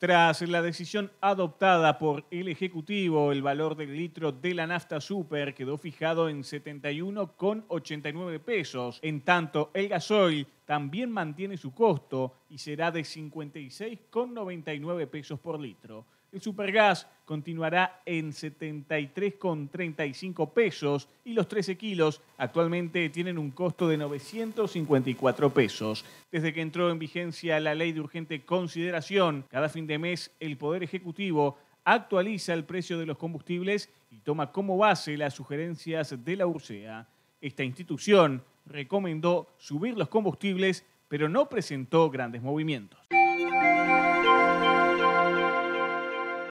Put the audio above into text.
Tras la decisión adoptada por el Ejecutivo, el valor del litro de la nafta super quedó fijado en 71,89 pesos. En tanto, el gasoil también mantiene su costo y será de 56,99 pesos por litro. El supergas continuará en 73,35 pesos y los 13 kilos actualmente tienen un costo de 954 pesos. Desde que entró en vigencia la ley de urgente consideración, cada fin de mes el Poder Ejecutivo actualiza el precio de los combustibles y toma como base las sugerencias de la URSEA. Esta institución recomendó subir los combustibles, pero no presentó grandes movimientos.